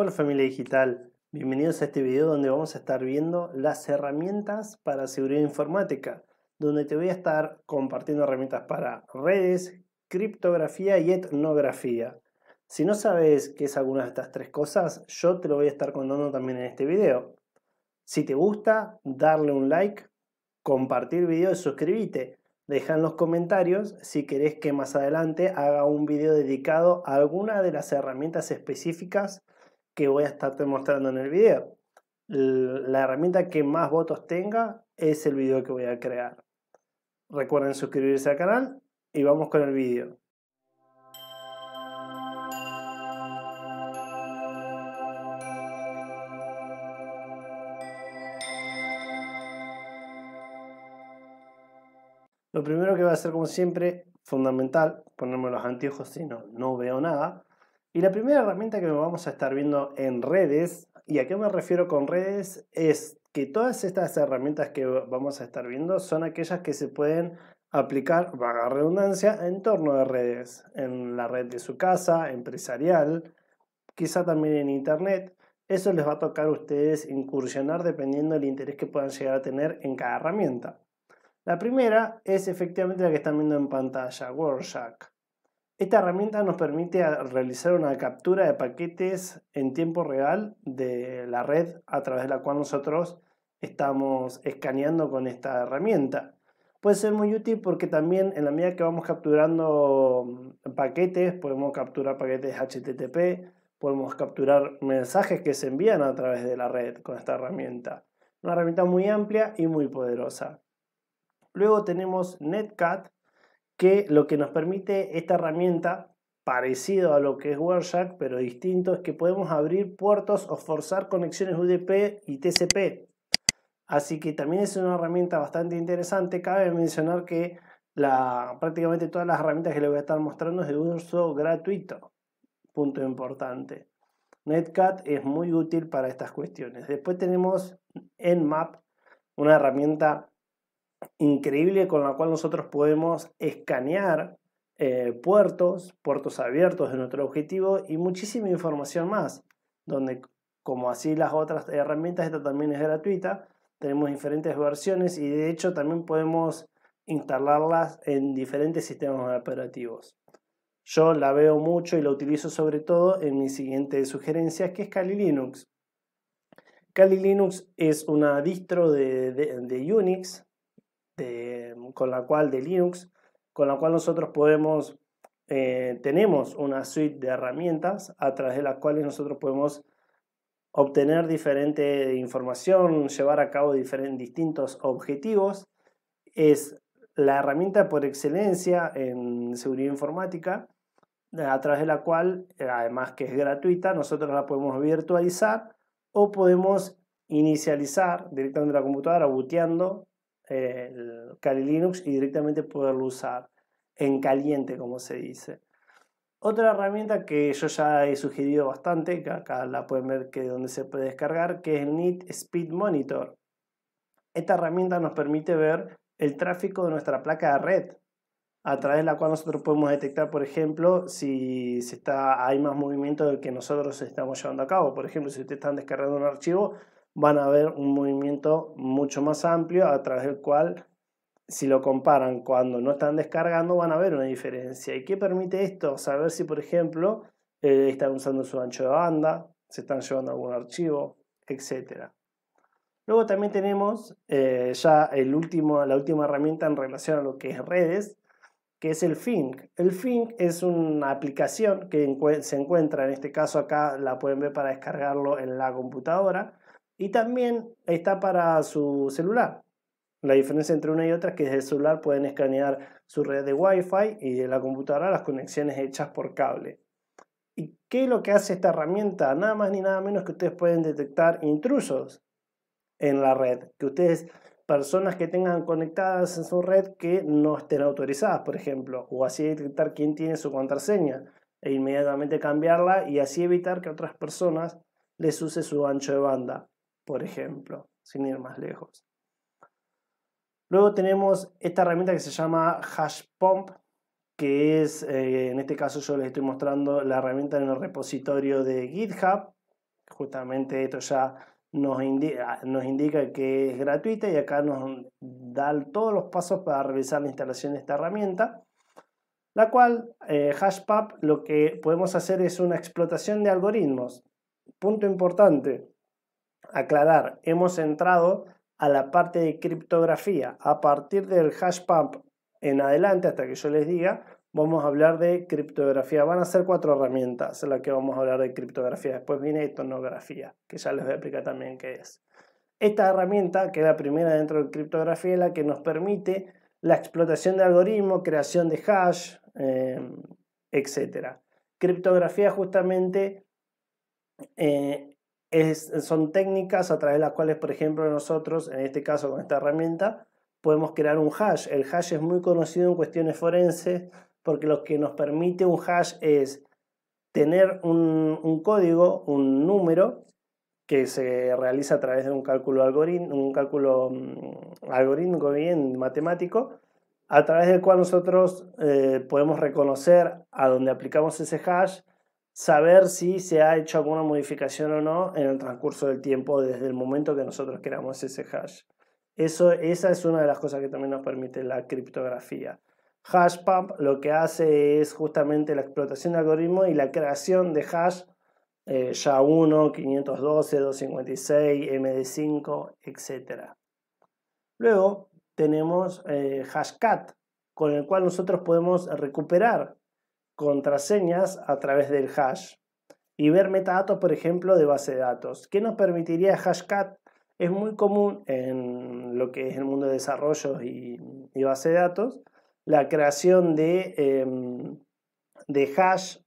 Hola familia digital, bienvenidos a este video donde vamos a estar viendo las herramientas para seguridad informática, donde te voy a estar compartiendo herramientas para redes, criptografía y etnografía. Si no sabes qué es alguna de estas tres cosas, yo te lo voy a estar contando también en este video. Si te gusta, darle un like, compartir el video y suscribirte. Deja en los comentarios si querés que más adelante haga un video dedicado a alguna de las herramientas específicas que voy a estar mostrando en el video. La herramienta que más votos tenga es el video que voy a crear. Recuerden suscribirse al canal y vamos con el video. Lo primero que voy a hacer como siempre, fundamental, ponerme los anteojos si no, no veo nada. Y la primera herramienta que vamos a estar viendo en redes, y a qué me refiero con redes, es que todas estas herramientas que vamos a estar viendo son aquellas que se pueden aplicar, vaga redundancia, en torno de redes, en la red de su casa, empresarial, quizá también en internet. Eso les va a tocar a ustedes incursionar dependiendo del interés que puedan llegar a tener en cada herramienta. La primera es efectivamente la que están viendo en pantalla, WordShack. Esta herramienta nos permite realizar una captura de paquetes en tiempo real de la red a través de la cual nosotros estamos escaneando con esta herramienta. Puede ser muy útil porque también en la medida que vamos capturando mm, paquetes, podemos capturar paquetes HTTP, podemos capturar mensajes que se envían a través de la red con esta herramienta. Una herramienta muy amplia y muy poderosa. Luego tenemos Netcat, que lo que nos permite esta herramienta, parecido a lo que es Wireshark, pero distinto, es que podemos abrir puertos o forzar conexiones UDP y TCP. Así que también es una herramienta bastante interesante. Cabe mencionar que la, prácticamente todas las herramientas que les voy a estar mostrando es de uso gratuito. Punto importante. Netcat es muy útil para estas cuestiones. Después tenemos Nmap, una herramienta increíble con la cual nosotros podemos escanear eh, puertos, puertos abiertos de nuestro objetivo y muchísima información más, donde como así las otras herramientas, esta también es gratuita, tenemos diferentes versiones y de hecho también podemos instalarlas en diferentes sistemas operativos. Yo la veo mucho y la utilizo sobre todo en mi siguiente sugerencia, que es Kali Linux. Kali Linux es una distro de Unix, con la cual de Linux, con la cual nosotros podemos, eh, tenemos una suite de herramientas a través de las cuales nosotros podemos obtener diferente información, llevar a cabo diferentes, distintos objetivos. Es la herramienta por excelencia en seguridad informática, a través de la cual, eh, además que es gratuita, nosotros la podemos virtualizar o podemos inicializar directamente la computadora, booteando el Kali Linux y directamente poderlo usar en caliente, como se dice. Otra herramienta que yo ya he sugerido bastante, que acá la pueden ver que donde se puede descargar, que es el NIT Speed Monitor. Esta herramienta nos permite ver el tráfico de nuestra placa de red, a través de la cual nosotros podemos detectar, por ejemplo, si, está, hay más movimiento del que nosotros estamos llevando a cabo. Por ejemplo, si ustedes están descargando un archivo, van a ver un movimiento mucho más amplio a través del cual, si lo comparan cuando no están descargando, van a ver una diferencia. ¿Y qué permite esto? Saber si, por ejemplo, eh, están usando su ancho de banda, se están llevando algún archivo, etc. Luego también tenemos eh, ya el último, la última herramienta en relación a lo que es redes, que es el Fink. El Fink es una aplicación que se encuentra, en este caso acá la pueden ver para descargarlo en la computadora, y también está para su celular. La diferencia entre una y otra es que desde el celular pueden escanear su red de Wi-Fi y de la computadora las conexiones hechas por cable. ¿Y qué es lo que hace esta herramienta? Nada más ni nada menos que ustedes pueden detectar intrusos en la red, que ustedes, personas que tengan conectadas en su red que no estén autorizadas, por ejemplo, o así detectar quién tiene su contraseña e inmediatamente cambiarla y así evitar que otras personas les use su ancho de banda por ejemplo, sin ir más lejos. Luego tenemos esta herramienta que se llama HashPump, que es, eh, en este caso yo les estoy mostrando la herramienta en el repositorio de GitHub. Justamente esto ya nos indica, ah, nos indica que es gratuita y acá nos da todos los pasos para revisar la instalación de esta herramienta. La cual, eh, lo que podemos hacer es una explotación de algoritmos. Punto importante, aclarar, hemos entrado a la parte de criptografía. A partir del hash pump en adelante, hasta que yo les diga, vamos a hablar de criptografía. Van a ser cuatro herramientas en las que vamos a hablar de criptografía. Después viene etnografía, que ya les voy a explicar también qué es. Esta herramienta, que es la primera dentro de criptografía, es la que nos permite la explotación de algoritmos, creación de hash, em, etcétera etc. Criptografía justamente eh, son técnicas a través de las cuales, por ejemplo, nosotros, en este caso con esta herramienta, podemos crear un hash. El hash es muy conocido en cuestiones forenses porque lo que nos permite un hash es tener un, código, un número que se realiza a través de un cálculo, un cálculo mm, algorítmico bien matemático, a través del cual nosotros eh, podemos reconocer a dónde aplicamos ese hash saber si se ha hecho alguna modificación o no en el transcurso del tiempo desde el momento que nosotros creamos ese hash. Eso, esa es una de las cosas que también nos permite la criptografía. HashPump lo que hace es justamente la explotación de algoritmos y la creación de hash eh, ya 1 512, 256, MD5, etc. Luego tenemos eh, HashCat, con el cual nosotros podemos recuperar contraseñas a través del hash y ver metadatos, por ejemplo, de base de datos. ¿Qué nos permitiría Hashcat? Es muy común en lo que es el mundo de desarrollo y, base de datos la creación de, em, de hash,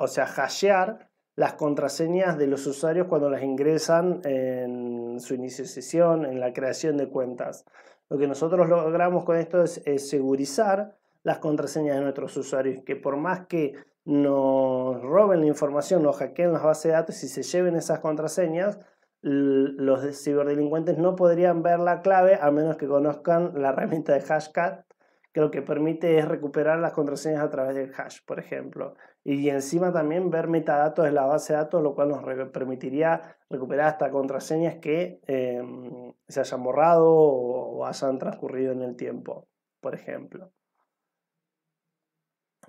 o sea, hashear las contraseñas de los usuarios cuando las ingresan en su inicio sesión, en la creación de cuentas. Lo que nosotros logramos con esto es, es segurizar las contraseñas de nuestros usuarios, que por más que nos roben la información, nos hackeen las bases de datos y se lleven esas contraseñas, los ciberdelincuentes no podrían ver la clave a menos que conozcan la herramienta de Hashcat, que lo que permite es recuperar las contraseñas a través del hash, por ejemplo. Y encima también ver metadatos de la base de datos, lo cual nos permitiría recuperar hasta contraseñas que em, se hayan borrado o hayan transcurrido en el tiempo, por ejemplo.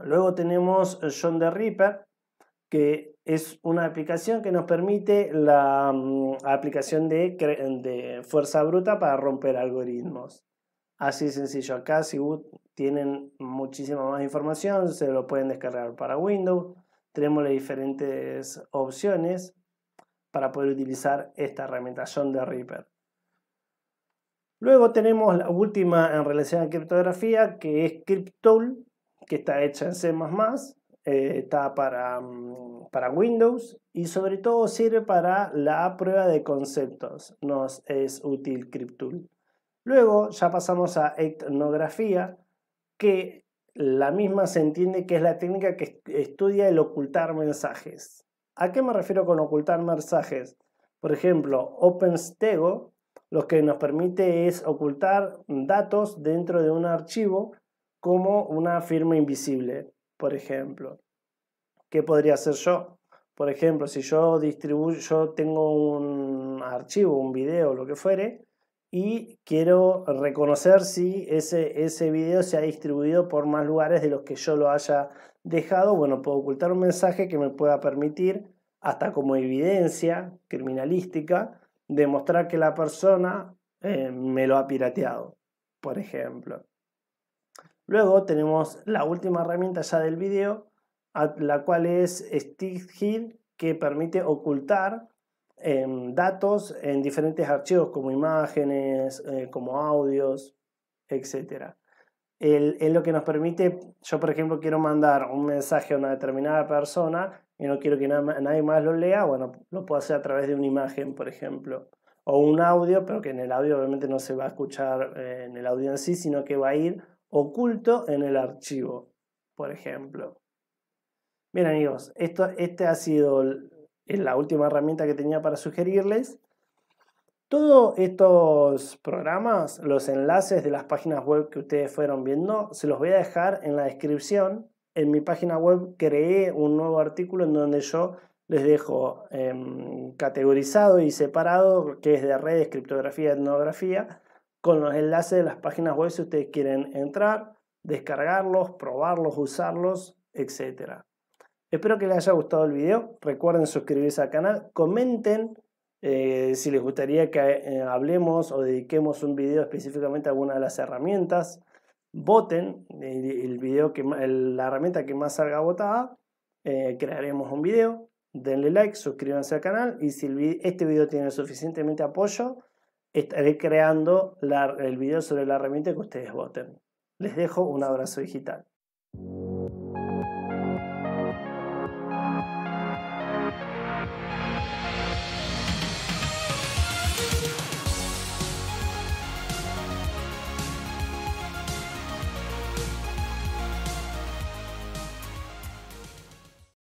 Luego tenemos eh, John the Ripper, que es una aplicación que nos permite la mm, aplicación de, de, fuerza bruta para romper algoritmos. Así sencillo, acá si tienen muchísima más información, se lo pueden descargar para Windows. Tenemos las diferentes opciones para poder utilizar esta herramienta John the Reaper. Luego tenemos la última en relación a criptografía, que es Cryptool, que está hecha en C++, eh, está para, mm, para Windows y sobre todo sirve para la prueba de conceptos. Nos es útil Cryptool. Luego ya pasamos a etnografía, que la misma se entiende que es la técnica que estudia el ocultar mensajes. ¿A qué me refiero con ocultar mensajes? Por ejemplo, OpenStego lo que nos permite es ocultar datos dentro de un archivo como una firma invisible, por ejemplo. ¿Qué podría hacer yo? Por ejemplo, si yo yo tengo un archivo, un video, lo que fuere, y quiero reconocer si ese, video se ha distribuido por más lugares de los que yo lo haya dejado. Bueno, puedo ocultar un mensaje que me pueda permitir, hasta como evidencia criminalística, demostrar que la persona eh, me lo ha pirateado, por ejemplo. Luego tenemos la última herramienta ya del vídeo, la cual es Stick que permite ocultar em, datos en diferentes archivos como imágenes, eh, como audios, etc. Es lo que nos permite, yo por ejemplo quiero mandar un mensaje a una determinada persona y no quiero que nadie más lo lea, bueno, lo puedo hacer a través de una imagen, por ejemplo, o un audio, pero que en el audio obviamente no se va a escuchar eh, en el audio en sí, sino que va a ir oculto en el archivo, por ejemplo. Bien amigos, esto, este ha sido la última herramienta que tenía para sugerirles. Todos estos programas, los enlaces de las páginas web que ustedes fueron viendo, se los voy a dejar en la descripción. En mi página web creé un nuevo artículo en donde yo les dejo em, categorizado y separado, que es de redes, criptografía, etnografía, con los enlaces de las páginas web si ustedes quieren entrar, descargarlos, probarlos, usarlos, etc. Espero que les haya gustado el video. Recuerden suscribirse al canal. Comenten eh, si les gustaría que eh, hablemos o dediquemos un video específicamente a alguna de las herramientas. Voten el, video que, la herramienta que más salga votada. Eh, crearemos un video. Denle like, suscríbanse al canal y si este video tiene suficientemente apoyo, estaré creando el video sobre la herramienta que ustedes voten. Les dejo un abrazo digital.